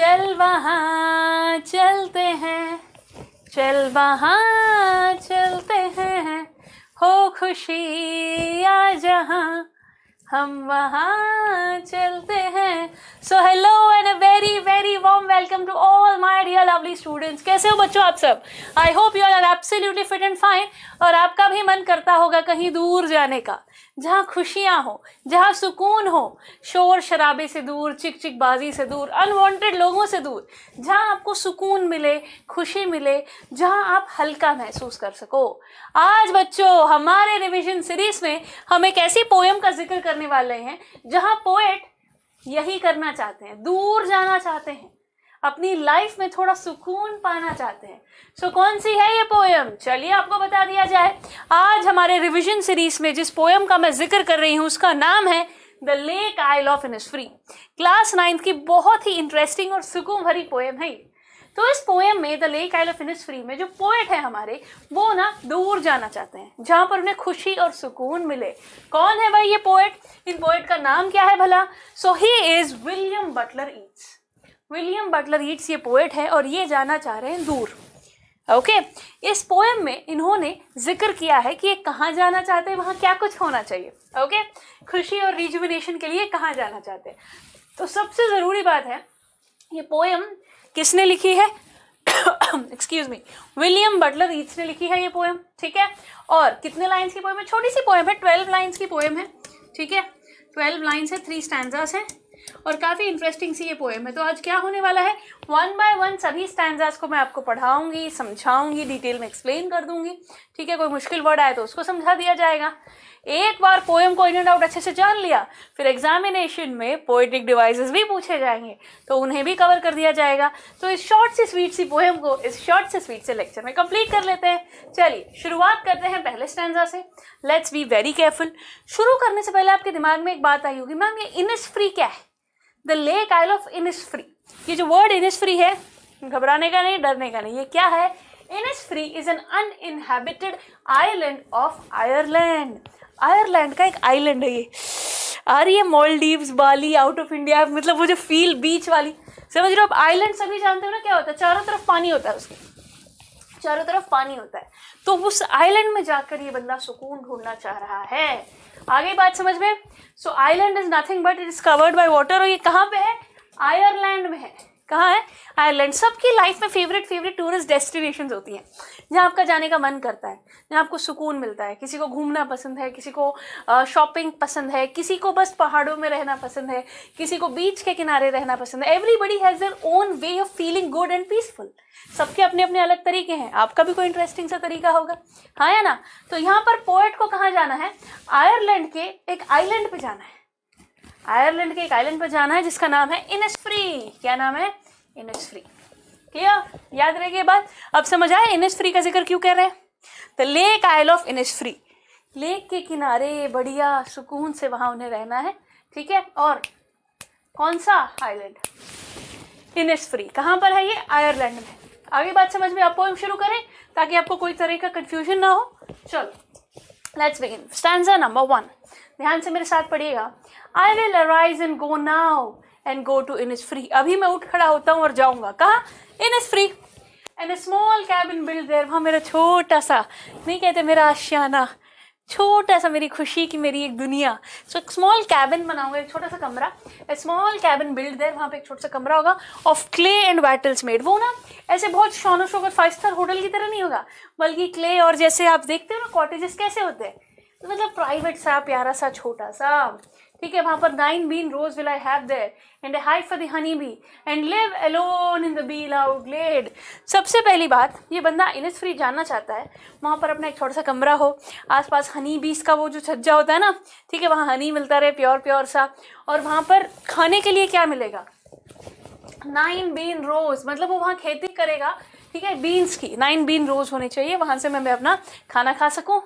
चल वहाँ चलते हैं चल वहाँ चलते हैं हो खुशी आ जहाँ हम वहाँ चलते हैं so hello and a very very warm welcome to all my dear lovely students कैसे हो बच्चों आप सब I hope you are absolutely fit and fine और आपका भी मन करता होगा कहीं दूर जाने का जहाँ खुशियाँ हो जहाँ सुकून हो शोर शराबे से दूर चिक चिक बाजी से दूर अनवांटेड लोगों से दूर जहाँ आपको सुकून मिले खुशी मिले जहाँ आप हल्का महसूस कर सको आज बच्चों हमारे रिविजन सीरीज में हम एक ऐसी पोएम का जिक्र करने वाले हैं जहाँ पोएट यही करना चाहते हैं दूर जाना चाहते हैं अपनी लाइफ में थोड़ा सुकून पाना चाहते हैं सो so, कौन सी है ये पोएम चलिए आपको बता दिया जाए आज हमारे रिविजन सीरीज में जिस पोएम का मैं जिक्र कर रही हूँ उसका नाम है the lake isle of free class ninth की बहुत ही इंटरेस्टिंग और सुकून भरी पोएम है ये तो इस पोएम में the lake isle of free में जो पोएट है हमारे वो ना दूर जाना चाहते हैं जहाँ पर उन्हें खुशी और सुकून मिले कौन है भाई ये पोएट इन पोएट का नाम क्या है भला so he is William Butler Yeats William Butler Yeats ये पोएट है और ये जाना चाह रहे हैं दूर ओके okay? इस पोएम में इन्होंने जिक्र किया है कि ये कहाँ जाना चाहते हैं वहाँ क्या कुछ होना चाहिए ओके okay? खुशी और रिजुविनेशन के लिए कहाँ जाना चाहते हैं तो सबसे ज़रूरी बात है ये पोएम किसने लिखी है excuse me William Butler Yeats ने लिखी है ये पोएम ठीक है और कितने लाइन्स की पोएम है छोटी सी पोएम है ट्वेल्व लाइन्स की पोएम है ठीक है ट्वेल्व लाइन्स है थ्री स्टैंडर्स हैं और काफ़ी इंटरेस्टिंग सी ये पोएम है तो आज क्या होने वाला है वन बाय वन सभी स्टैंडर्स को मैं आपको पढ़ाऊंगी समझाऊंगी डिटेल में एक्सप्लेन कर दूंगी ठीक है कोई मुश्किल वर्ड आए तो उसको समझा दिया जाएगा एक बार पोएम को इन एंड आउट अच्छे से जान लिया फिर एग्जामिनेशन में पोएट्रिक डिवाइसेस भी पूछे जाएंगे तो उन्हें भी कवर कर दिया जाएगा तो इस शॉर्ट से स्वीट सी पोएम को इस शॉर्ट से स्वीट से लेक्चर में कंप्लीट कर लेते हैं चलिए शुरुआत करते हैं पहले स्टैंडा से लेट्स बी वेरी केयरफुल शुरू करने से पहले आपके दिमाग में एक बात आई होगी मैम ये इनस फ्री क्या है the lake isle of free ये जो वर्ड इनिसफ्री है घबराने का नहीं डरने का नहीं ये क्या है Innisfree is an uninhabited island of Ireland Ireland का एक आइलैंड है ये आ रही है Maldives Bali out of India मतलब वो जो फील बीच वाली समझ रहे हो आप आइलैंड सभी जानते हो ना क्या होता है चारों तरफ पानी होता है उसके चारों तरफ पानी होता है तो उस आइलैंड में जाकर ये बंदा सुकून ढूंढना चाह रहा है आ गई बात समझ में so island is nothing but it is covered by water और ये कहाँ पे है आयरलैंड में है कहाँ है आयरलैंड सबकी लाइफ में फेवरेट फेवरेट टूरिस्ट डेस्टिनेशन होती हैं जहाँ आपका जाने का मन करता है जहाँ आपको सुकून मिलता है किसी को घूमना पसंद है किसी को शॉपिंग पसंद है किसी को बस पहाड़ों में रहना पसंद है किसी को बीच के किनारे रहना पसंद है everybody has their own way of feeling good and peaceful सबके अपने अपने अलग तरीके हैं आपका भी कोई इंटरेस्टिंग सा तरीका होगा हाँ या ना तो यहाँ पर पोएट को कहाँ जाना है आयरलैंड के एक आइलैंड पे जाना है आयरलैंड के एक आइलैंड पर जाना है जिसका नाम है इनस फ्री क्या नाम है इनस फ्री क्लियर याद रहेगी बात अब समझ आए इनस फ्री का जिक्र क्यों कह रहे हैं the lake isle of Innisfree lake के किनारे बढ़िया सुकून से वहाँ उन्हें रहना है ठीक है और कौन सा आइलैंड इनस फ्री कहाँ पर है ये आयरलैंड में आगे बात समझ में आप पोएम शुरू करें ताकि आपको कोई तरह का कन्फ्यूजन ना हो चलो let's begin stanza number one ध्यान से मेरे साथ पढ़िएगा I will arise and go now and go to Innisfree अभी मैं उठ खड़ा होता हूँ और जाऊँगा कहा Innisfree and small cabin build there वहाँ मेरा छोटा सा नहीं कहते मेरा आशियाना छोटा सा मेरी खुशी की मेरी एक दुनिया सो so, एक स्मॉल कैबिन बनाऊंगा एक छोटा सा कमरा a small cabin build there वहाँ पे एक छोटा सा कमरा होगा of clay and wattles made वो ना ऐसे बहुत शोनो शोकर फाइव स्टार होटल की तरह नहीं होगा बल्कि क्ले और जैसे आप देखते हो ना कॉटेजेस कैसे होते हैं तो मतलब प्राइवेट सा प्यारा सा छोटा सा ठीक है वहां पर nine bean rows will I have there and I hive for the honey bee and live alone in the bee loud glade सबसे पहली बात ये बंदा इनस फ्री जाना चाहता है वहां पर अपना एक छोटा सा कमरा हो आसपास हनी बीस का वो जो छज्जा होता है ना ठीक है वहाँ हनी मिलता रहे प्योर प्योर सा और वहां पर खाने के लिए क्या मिलेगा नाइन बीन रोज मतलब वो वहाँ खेती करेगा ठीक है बीन्स की नाइन बीन रोज होने चाहिए वहां से मैं, मैं अपना खाना खा सकूँ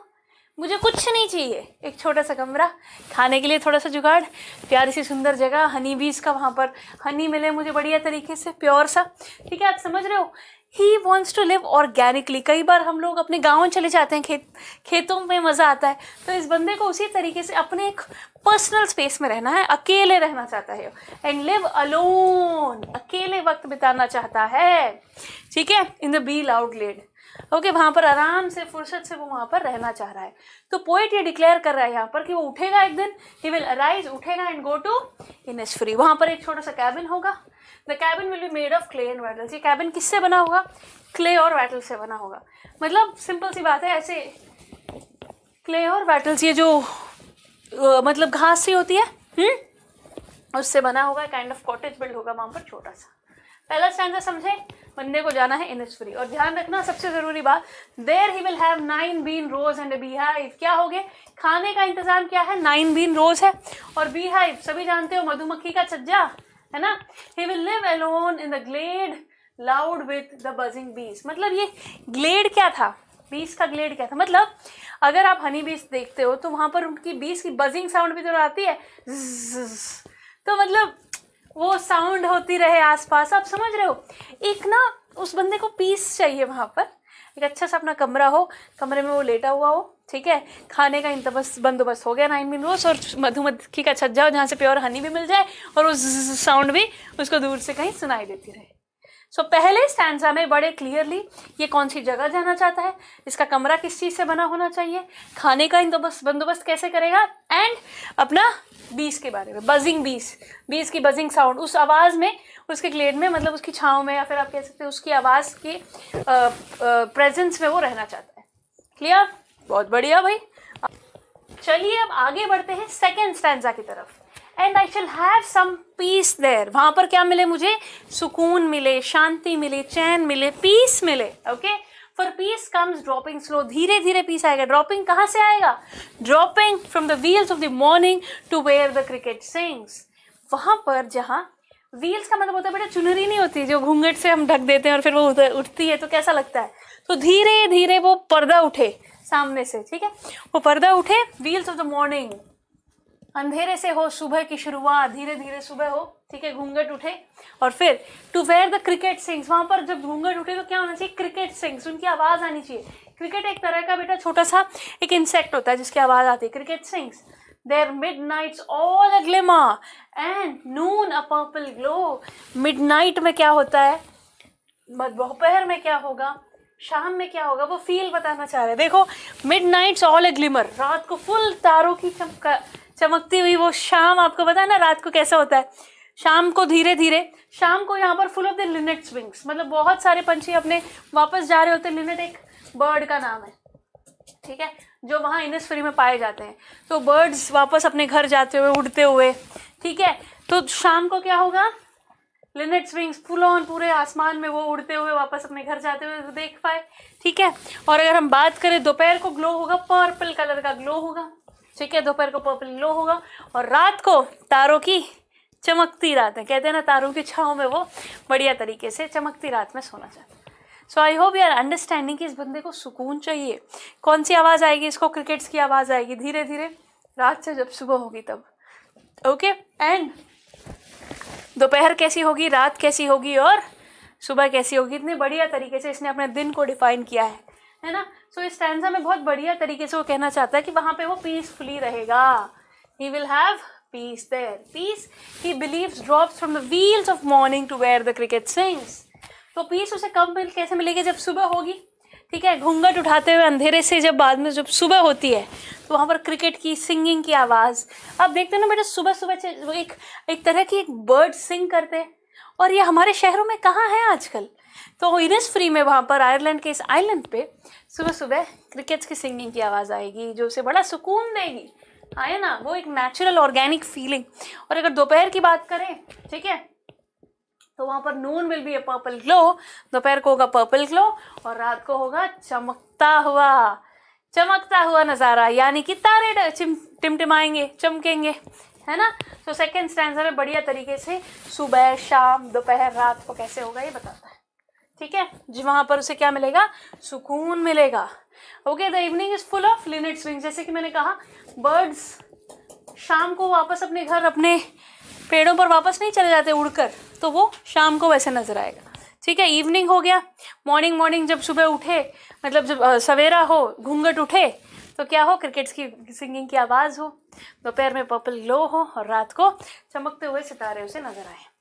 मुझे कुछ नहीं चाहिए एक छोटा सा कमरा खाने के लिए थोड़ा सा जुगाड़ प्यारी सी सुंदर जगह हनी बीज का वहाँ पर हनी मिले मुझे बढ़िया तरीके से प्योर सा ठीक है आप समझ रहे हो he wants to live organically कई बार हम लोग अपने गाँव चले जाते हैं खेत खेतों में मज़ा आता है तो इस बंदे को उसी तरीके से अपने एक पर्सनल स्पेस में रहना है अकेले रहना चाहता है एंड लिव अलोन अकेले वक्त बिताना चाहता है ठीक है in the bee loud glade okay वहां पर आराम से फुर्सत से वो वहां पर रहना चाह रहा है तो पोइट ये डिक्लेयर कर रहा है यहाँ पर कि वो उठेगा एक दिन ही विल अराइज उठेगा and go to Innisfree वहां पर एक छोटा सा कैबिन होगा the cabin will be made of clay and wattles ये कैबिन किससे बना होगा क्ले और वैटल से बना होगा मतलब सिंपल सी बात है ऐसे क्ले और वैटल्स ये जो मतलब घास सी होती है हुँ? हम्म, उससे बना होगा काइंड ऑफ कॉटेज बिल्ड होगा वहां पर छोटा सा पहला स्टैंड समझे बंदे को जाना है इंडस्ट्री और ध्यान रखना सबसे जरूरी बात there he will have nine bean rows and bee hive क्या हो गए खाने का इंतजाम क्या है नाइन बीन रोज है और बी हाइव सभी जानते हो मधुमक्खी का छज्जा है ना he will live alone in the glade loud with the buzzing bees मतलब ये ग्लेड क्या था बीस का ग्लेड क्या था मतलब अगर आप हनी बीस देखते हो तो वहां पर उनकी बीस की बजिंग साउंड भी तो आती है तो मतलब वो साउंड होती रहे आसपास आप समझ रहे हो एक ना उस बंदे को पीस चाहिए वहाँ पर एक अच्छा सा अपना कमरा हो कमरे में वो लेटा हुआ हो ठीक है खाने का इंतबस बंदोबस्त हो गया नाइन मिनट रोस और मधुमक्खी का छज्जा हो जहाँ से प्योर हनी भी मिल जाए और उस साउंड भी उसको दूर से कहीं सुनाई देती रहे सो so, पहले स्टैंडा में बड़े क्लियरली ये कौन सी जगह जाना चाहता है इसका कमरा किस चीज़ से बना होना चाहिए खाने का बंदोबस्त कैसे करेगा एंड अपना बीस के बारे में बजिंग बीस बीस की बजिंग साउंड उस आवाज़ में उसके ग्लेड में मतलब उसकी छाँव में या फिर आप कह सकते हैं उसकी आवाज़ की प्रेजेंस में वो रहना चाहता है क्लियर बहुत बढ़िया भाई चलिए अब आगे बढ़ते हैं सेकेंड स्टैंडा की तरफ and I shall have some peace there वहां पर क्या मिले मुझे सुकून मिले शांति मिले चैन मिले पीस मिले okay for peace comes dropping slow धीरे धीरे पीस आएगा ड्रॉपिंग कहाँ से आएगा dropping from the veils of the morning to where the cricket sings वहां पर जहाँ व्हील्स का मतलब होता है बेटा चुनरी नहीं होती जो घूंघट से हम ढक देते हैं और फिर वो उधर उठती है तो कैसा लगता है तो धीरे धीरे वो पर्दा उठे सामने से ठीक है वो पर्दा उठे व्हील्स ऑफ द मॉर्निंग अंधेरे से हो सुबह की शुरुआत धीरे धीरे सुबह हो ठीक है घूंघट उठे और फिर to where the cricket sings वहां पर जब घूंघट उठे तो क्या होना चाहिए क्रिकेट सिंग्स उनकी आवाज आनी चाहिए क्रिकेट एक तरह का बेटा छोटा सा एक इंसेक्ट होता है जिसकी आवाज आती है cricket sings there midnight all a glimmer and noon a purple glow midnight में क्या होता है दोपहर में क्या होगा शाम में क्या होगा वो फील बताना चाह रहे हैं देखो midnight's all a glimmer रात को फुल तारों की चमका चमकती हुई वो शाम आपको पता है ना रात को कैसा होता है शाम को धीरे धीरे शाम को यहाँ पर full of the linnet's wings मतलब बहुत सारे पंछी अपने वापस जा रहे होते हैं लिनेट एक बर्ड का नाम है ठीक है जो वहाँ फ्री में पाए जाते हैं तो बर्ड्स वापस अपने घर जाते हुए उड़ते हुए ठीक है तो शाम को क्या होगा लिनेट स्विंग्स फुल ऑन पूरे आसमान में वो उड़ते हुए वापस अपने घर जाते हुए देख पाए ठीक है और अगर हम बात करें दोपहर को ग्लो होगा पर्पल कलर का ग्लो होगा ठीक है दोपहर को पर्पल लो होगा और रात को तारों की चमकती रात है कहते हैं ना तारों की छाव में वो बढ़िया तरीके से चमकती रात में सोना चाहते हैं so I hope you are understanding कि इस बंदे को सुकून चाहिए कौन सी आवाज़ आएगी इसको क्रिकेट्स की आवाज़ आएगी धीरे धीरे रात से जब सुबह होगी तब ओके एंड दोपहर कैसी होगी रात कैसी होगी और सुबह कैसी होगी इतने बढ़िया तरीके से इसने अपने दिन को डिफाइन किया है है ना सो so, इस स्टैंडा में बहुत बढ़िया तरीके से वो कहना चाहता है कि वहाँ पे वो पीसफुली रहेगा he will have peace there. Peace he believes, drops from the veils of morning to where the cricket sings तो पीस उसे कब मिल कैसे मिलेगी जब सुबह होगी ठीक है घूंघट उठाते हुए अंधेरे से जब बाद में जब सुबह होती है तो वहाँ पर क्रिकेट की सिंगिंग की आवाज़ आप देखते हो ना बेटा सुबह सुबह एक एक तरह की एक बर्ड सिंग करते हैं और ये हमारे शहरों में कहाँ है आजकल तो इनस फ्री में वहाँ पर आयरलैंड के इस आइलैंड पे सुबह सुबह क्रिकेट्स की सिंगिंग की आवाज़ आएगी जो उसे बड़ा सुकून देगी आए हाँ, ना वो एक नेचुरल ऑर्गेनिक फीलिंग और अगर दोपहर की बात करें ठीक है तो वहाँ पर noon will be a purple glow दोपहर को होगा पर्पल ग्लो और रात को होगा चमकता हुआ चमकता हुआ नज़ारा यानी कि तारे टिमटिमाएंगे चमकेंगे है ना तो सेकेंड स्टैंड में बढ़िया तरीके से सुबह शाम दोपहर रात को कैसे होगा ये बताता है ठीक है जी वहाँ पर उसे क्या मिलेगा सुकून मिलेगा okay the evening is full of linnet's wing जैसे कि मैंने कहा बर्ड्स शाम को वापस अपने घर अपने पेड़ों पर वापस नहीं चले जाते उड़कर तो वो शाम को वैसे नजर आएगा ठीक है इवनिंग हो गया मॉर्निंग मॉर्निंग जब सुबह उठे मतलब जब आ, सवेरा हो घूंघट उठे तो क्या हो क्रिकेट्स की सिंगिंग की आवाज़ हो दोपहर में पर्पल ग्लो हो और रात को चमकते हुए सितारे उसे नजर आए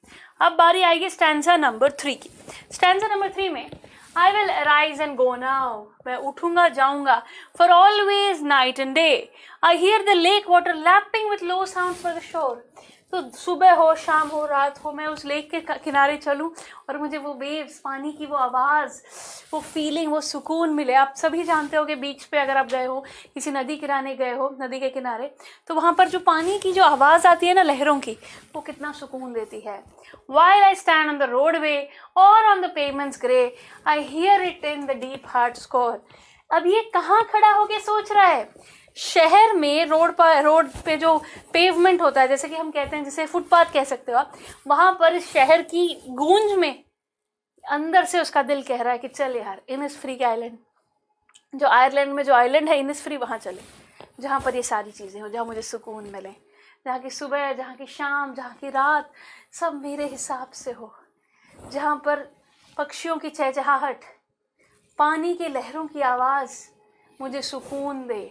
अब बारी आएगी स्टैंडा नंबर थ्री की स्टैंडा नंबर थ्री में I will arise and go now मैं उठूंगा जाऊंगा for always night and day I hear the lake water lapping with low sound for the shore तो सुबह हो शाम हो रात हो मैं उस लेक के किनारे चलूँ और मुझे वो वेव्स पानी की वो आवाज़ वो फीलिंग वो सुकून मिले आप सभी जानते हो कि बीच पे अगर आप गए हो किसी नदी किराने गए हो नदी के किनारे तो वहाँ पर जो पानी की जो आवाज़ आती है ना लहरों की वो कितना सुकून देती है while I stand on the roadway और on the pavements grey I hear it in the deep heart's core अब ये कहाँ खड़ा होके सोच रहा है शहर में रोड पर रोड पे जो पेवमेंट होता है जैसे कि हम कहते हैं जैसे फुटपाथ कह सकते हो आप वहाँ पर शहर की गूंज में अंदर से उसका दिल कह रहा है कि चल यार इनिस फ्री के आइलैंड जो आयरलैंड में जो आइलैंड है इनिस फ्री वहाँ चले जहाँ पर ये सारी चीज़ें हों जहाँ मुझे सुकून मिले जहाँ की सुबह जहाँ की शाम जहाँ की रात सब मेरे हिसाब से हो जहाँ पर पक्षियों की चहचहाहट पानी की लहरों की आवाज़ मुझे सुकून दे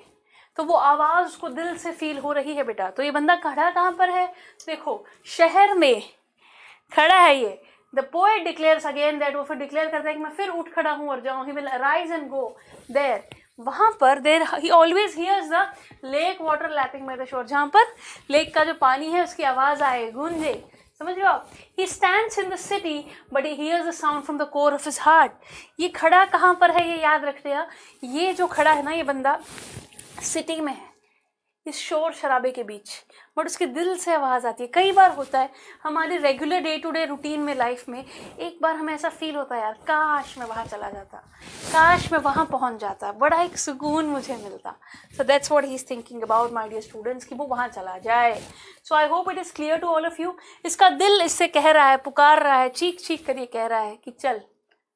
तो वो आवाज़ उसको दिल से फील हो रही है बेटा तो ये बंदा खड़ा कहाँ पर है देखो शहर में खड़ा है ये the poet declares again that वो फिर डिक्लेयर करता है कि मैं फिर उठ खड़ा हूँ और जाऊँ he will arise and go there वहाँ पर there he always hears the lake water lapping by the shore जहाँ पर लेक का जो पानी है उसकी आवाज़ आए गूंजे समझ लो आप he stands in the city but he hears the sound from the core of his heart ये खड़ा कहाँ पर है ये याद रखते हैं ये जो खड़ा है ना ये बंदा सिटी में है इस शोर शराबे के बीच बट उसके दिल से आवाज़ आती है कई बार होता है हमारे regular day to day routine में लाइफ में एक बार हमें ऐसा फील होता है यार काश मैं वहाँ चला जाता काश मैं वहाँ पहुँच जाता बड़ा एक सुकून मुझे मिलता so that's what he is thinking about my dear students कि वो वहाँ चला जाए so I hope it is clear to all of you इसका दिल इससे कह रहा है पुकार रहा है चीख चीख कर ये कह रहा है कि चल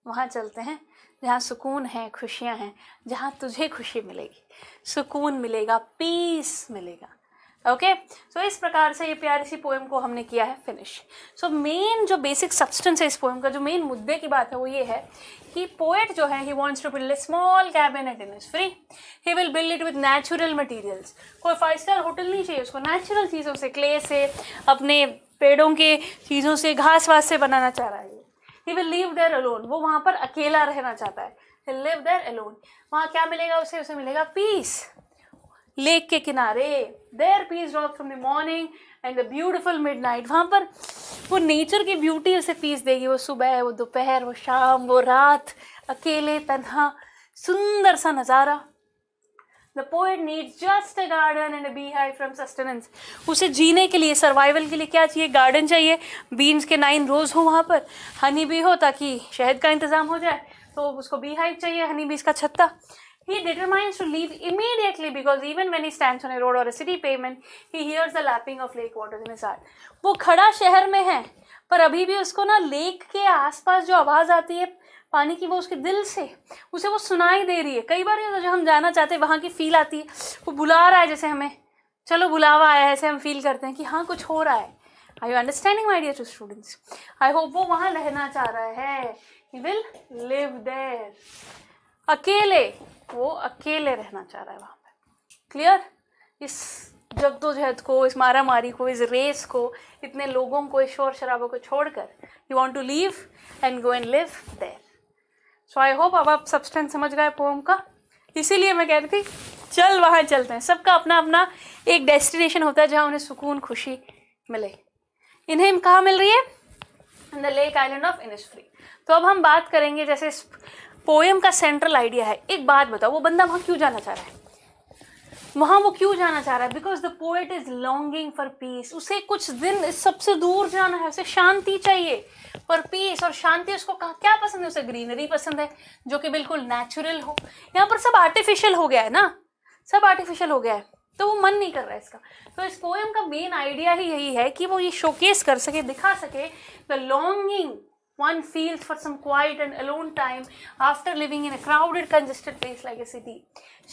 वहाँ चलते हैं जहाँ सुकून है खुशियाँ हैं जहाँ तुझे खुशी मिलेगी सुकून मिलेगा पीस मिलेगा ओके okay? सो so, इस प्रकार से ये प्यारी सी पोएम को हमने किया है फिनिश सो मेन जो बेसिक सब्सटेंस है इस पोएम का जो मेन मुद्दे की बात है वो ये है कि पोएट जो है he wants to build a small cabin at Innisfree he will build it with natural materials कोई फाइव स्टार होटल नहीं चाहिए उसको नेचुरल चीज़ों से क्ले से अपने पेड़ों के चीज़ों से घास वास से बनाना चाह रहा है he will live there alone वो वहाँ पर अकेला रहना चाहता है ही लिव देयर अलोन वहाँ क्या मिलेगा उसे उसे मिलेगा पीस लेक के किनारे there peace drop from the morning and the beautiful midnight वहाँ पर वो नेचर की ब्यूटी उसे पीस देगी वो सुबह वो दोपहर वो शाम वो रात अकेले तनहा सुंदर सा नज़ारा the poet needs just a garden and a bee hive from sustenance उसे जीने के लिए सर्वाइवल के लिए क्या चाहिए गार्डन चाहिए बीन्स के नाइन रोज़ हो वहाँ पर हनी भी हो ताकि शहद का इंतज़ाम हो जाए तो उसको बी हाइव चाहिए हनी बीज का छत्ता He determines to leave immediately because even when he stands on a road or a city pavement, he hears the lapping of lake waters in his heart. वो खड़ा शहर में है पर अभी भी उसको ना लेक के आसपास जो आवाज़ आती है पानी की वो उसके दिल से उसे वो सुनाई दे रही है कई बार जो हम जाना चाहते हैं वहाँ की फील आती है वो बुला रहा है जैसे हमें चलो बुलावा आया है ऐसे हम फील करते हैं कि हाँ कुछ हो रहा है I you understanding my dear to students I hope वो वहाँ रहना चाह रहा है ही विल लिव देर अकेले वो अकेले रहना चाह रहा है वहाँ पर क्लियर इस जद्दोजहद को इस मारा मारी को इस रेस को इतने लोगों को इस शोर शराबों को छोड़कर you want to leave and go and live there so I hope अब आप सब्सटेंस समझ गए पोम का इसीलिए मैं कह रही थी चल वहाँ चलते हैं सबका अपना अपना एक डेस्टिनेशन होता है जहाँ उन्हें सुकून खुशी मिले इन्हें कहाँ मिल रही है in the lake island of Innisfree तो अब हम बात करेंगे जैसे इस पोएम का सेंट्रल आइडिया है एक बात बताओ वो बंदा वहाँ क्यों जाना चाह रहा है वहाँ वो क्यों जाना चाह रहा है because the poet is longing for peace उसे कुछ दिन इस सबसे दूर जाना है उसे शांति चाहिए पर पीस और शांति उसको क्या पसंद है उसे ग्रीनरी पसंद है जो कि बिल्कुल नेचुरल हो यहाँ पर सब आर्टिफिशियल हो गया है ना सब आर्टिफिशियल हो गया है तो वो मन नहीं कर रहा है इसका तो इस पोएम का मेन आइडिया ही यही है कि वो ये शोकेस कर सके दिखा सके the longing One feels for some quiet and alone time after living in a crowded, congested place like a city.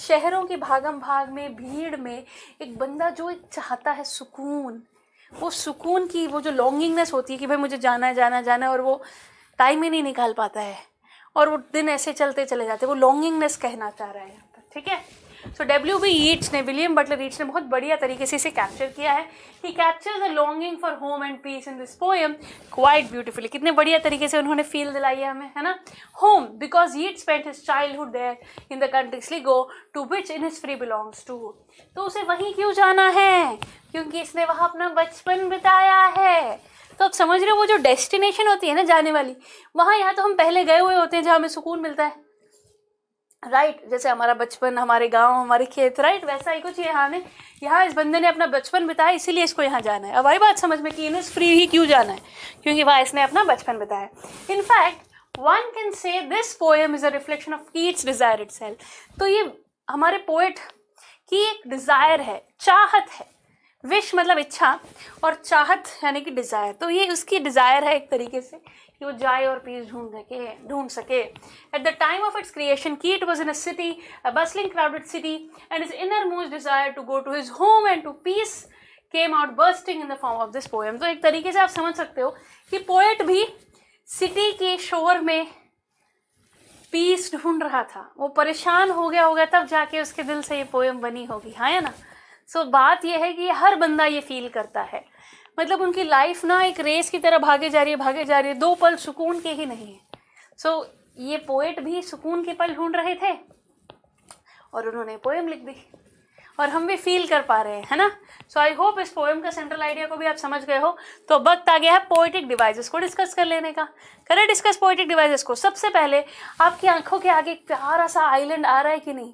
शहरों की भागम भाग में भीड़ में एक बंदा जो एक चाहता है सुकून वो सुकून की वो जो लॉन्गिंगनेस होती है कि भाई मुझे जाना है जाना है जाना है और वो टाइम ही नहीं निकाल पाता है और वो दिन ऐसे चलते चले जाते हैं वो लॉन्गिंगनेस कहना चाह रहा है ठीक है सो डब्ल्यू बी ईट्स ने विलियम बटलर ईट्स ने बहुत बढ़िया तरीके से इसे कैप्चर किया है ही capture the longing for home and peace in this poem quite beautifully कितने बढ़िया तरीके से उन्होंने फील दिलाई है हमें है ना home because it spent his childhood there in the countries Sligo to which Innisfree belongs to तो उसे वहीं क्यों जाना है क्योंकि इसने वहाँ अपना बचपन बिताया है तो आप समझ रहे हो वो जो डेस्टिनेशन होती है ना जाने वाली वहाँ यहाँ तो हम पहले गए हुए होते हैं जहाँ हमें सुकून मिलता है राइट right, जैसे हमारा बचपन हमारे गांव हमारे खेत राइट right? वैसा ही कुछ यहाँ ने यहाँ इस बंदे ने अपना बचपन बिताया इसीलिए इसको यहाँ जाना है अब वही बात समझ में कि इन्हें फ्री ही क्यों जाना है क्योंकि वहाँ इसने अपना बचपन बिताया in fact one can say this poem is a reflection of Keats desire it तो ये हमारे पोएट की एक डिज़ायर है चाहत है विश मतलब इच्छा और चाहत यानी कि डिज़ायर तो ये उसकी डिज़ायर है एक तरीके से कि वो जाए और पीस ढूंढ सके ढूंढ सके at the time of its creation की it was in a city a bustling crowded city and his innermost desire to go to his home and to peace came out bursting in the form of this poem तो एक तरीके से आप समझ सकते हो कि poet भी सिटी के शोर में पीस ढूंढ रहा था वो परेशान हो गया होगा तब जाके उसके दिल से ये पोएम बनी होगी हाँ या ना सो so, बात यह है कि हर बंदा ये फील करता है मतलब उनकी लाइफ ना एक रेस की तरह भागे जा रही है भागे जा रही है दो पल सुकून के ही नहीं है सो so, ये पोएट भी सुकून के पल ढूंढ रहे थे और उन्होंने पोएम लिख दी और हम भी फील कर पा रहे हैं है ना सो आई होप इस पोएम का सेंट्रल आइडिया को भी आप समझ गए हो तो वक्त आ गया है पोइटिक डिवाइसेस को डिस्कस कर लेने का करें डिस्कस पोइटिक डिवाइसेस को सबसे पहले आपकी आंखों के आगे एक प्यारा सा आइलैंड आ रहा है कि नहीं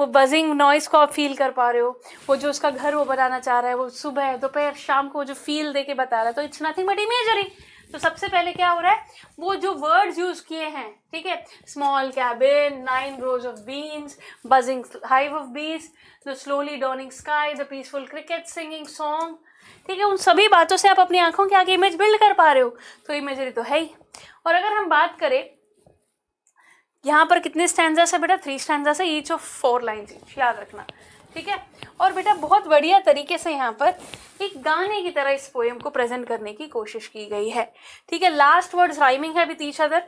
वो बजिंग नॉइस को आप फील कर पा रहे हो वो जो उसका घर वो बनाना चाह रहा है वो सुबह दोपहर शाम को जो फील दे के बता रहा है तो इट्स नथिंग बट इमेजरी तो सबसे पहले क्या हो रहा है वो जो वर्ड्स यूज किए हैं ठीक है small cabin nine rows of beans buzzing hive of bees the slowly dawning sky the peaceful cricket singing song ठीक है उन सभी बातों से आप अपनी आंखों के आगे इमेज बिल्ड कर पा रहे हो तो इमेजरी तो है ही और अगर हम बात करें यहाँ पर कितने स्टैंडर्स है बेटा थ्री स्टैंडर्स है ईच ऑफ फोर लाइन याद रखना ठीक है और बेटा बहुत बढ़िया तरीके से यहाँ पर एक गाने की तरह इस पोएम को प्रेजेंट करने की कोशिश की गई है ठीक है लास्ट वर्ड्स राइमिंग है विथ ईच अदर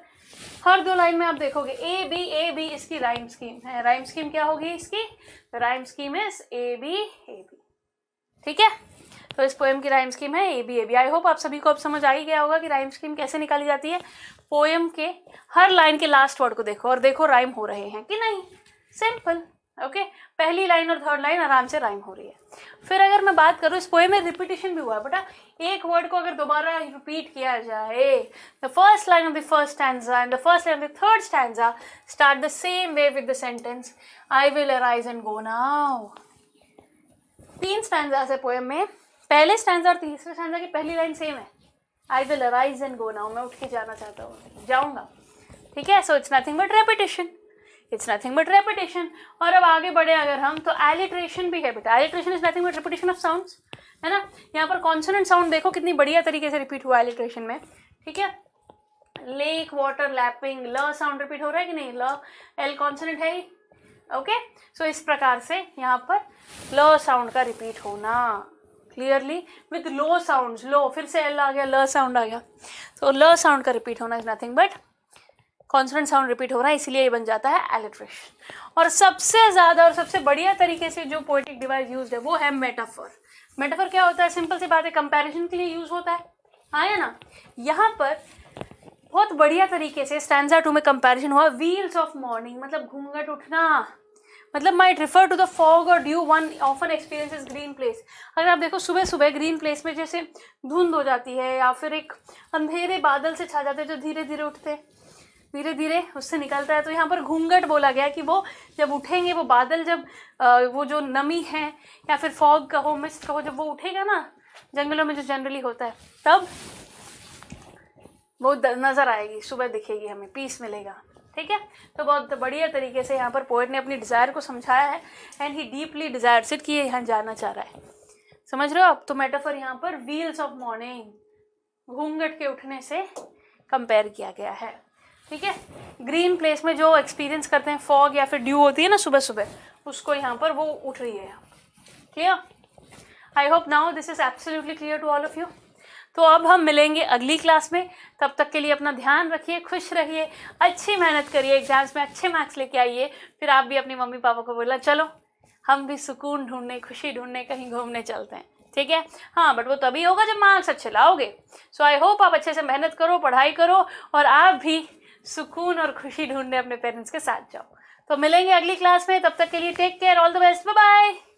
हर दो लाइन में आप देखोगे ए बी ए बी इसकी राइम स्कीम है राइम स्कीम क्या होगी इसकी rhyme scheme is A B A B ठीक है तो इस पोएम की राइम स्कीम है A B A B I hope आप सभी को अब समझ आ ही गया होगा कि राइम स्कीम कैसे निकाली जाती है पोएम के हर लाइन के लास्ट वर्ड को देखो और देखो राइम हो रहे हैं कि नहीं सिंपल ओके okay? पहली लाइन और थर्ड लाइन आराम से राइम हो रही है फिर अगर मैं बात करूँ इस पोएम में रिपीटेशन भी हुआ है बेटा एक वर्ड को अगर दोबारा रिपीट किया जाए the first line of the first stanza and the first line of the third stanza start the same way with the sentence I will arise and go now तीन स्टैंडा है poem में पहले stand और तीसरे stand की पहली line same है I will arise and go now मैं उठ के जाना चाहता हूँ जाऊँगा ठीक है so it's nothing but repetition it's nothing but repetition और अब आगे बढ़े अगर हम तो एलिट्रेशन भी है बेटा alliteration is nothing but repetition of sound है ना यहाँ पर कॉन्सोनेंट साउंड देखो कितनी बढ़िया तरीके से रिपीट हुआ एलिट्रेशन में ठीक है lake water lapping L sound repeat हो रहा है कि नहीं ल एल कॉन्सोनेंट है ही ओके सो इस प्रकार से यहाँ पर ल साउंड का रिपीट होना clearly with low sound low फिर से एल आ गया ल साउंड आ गया तो ल साउंड का रिपीट होना is nothing but consonant sound repeat हो रहा है इसलिए ये बन जाता है एलिट्रेशन और सबसे ज़्यादा और सबसे बढ़िया तरीके से जो पोइटिक डिवाइस यूज है वो है मेटाफर मेटाफर क्या होता है सिंपल सी बात है कंपेरिजन के लिए यूज होता है आया हाँ ना यहाँ पर बहुत बढ़िया तरीके से स्टैंडा टू में कंपैरिजन हुआ व्हील्स ऑफ मॉर्निंग मतलब घूंघट उठना मतलब might refer to the fog और dew one often experience is green place अगर आप देखो सुबह सुबह ग्रीन प्लेस में जैसे धुंध हो जाती है या फिर एक अंधेरे बादल से छा जाते हैं जो धीरे धीरे उठते धीरे धीरे उससे निकलता है तो यहाँ पर घूंघट बोला गया कि वो जब उठेंगे वो बादल जब वो जो नमी है या फिर फॉग कहो मिस्ट कहो जब वो उठेगा ना जंगलों में जो जनरली होता है तब वो नज़र आएगी सुबह दिखेगी हमें पीस मिलेगा ठीक है तो बहुत बढ़िया तरीके से यहाँ पर पोइट ने अपनी डिज़ायर को समझाया है and he deeply desire sit कि ये यहाँ जाना चाह रहा है समझ रहे हो अब तो मेटाफर यहाँ पर व्हील्स ऑफ मॉर्निंग घूंघट के उठने से कंपेयर किया गया है ठीक है ग्रीन प्लेस में जो एक्सपीरियंस करते हैं फॉग या फिर ड्यू होती है ना सुबह सुबह उसको यहाँ पर वो उठ रही है clear I hope now this is absolutely clear to all of you तो अब हम मिलेंगे अगली क्लास में तब तक के लिए अपना ध्यान रखिए खुश रहिए अच्छी मेहनत करिए एग्जाम्स में अच्छे मार्क्स लेके आइए फिर आप भी अपने मम्मी पापा को बोला चलो हम भी सुकून ढूंढने खुशी ढूंढने कहीं घूमने चलते हैं ठीक है हाँ बट वो तभी होगा जब मार्क्स अच्छे लाओगे सो आई होप आप अच्छे से मेहनत करो पढ़ाई करो और आप भी सुकून और खुशी ढूंढने अपने पेरेंट्स के साथ जाओ तो मिलेंगे अगली क्लास में तब तक के लिए take care all the best bye bye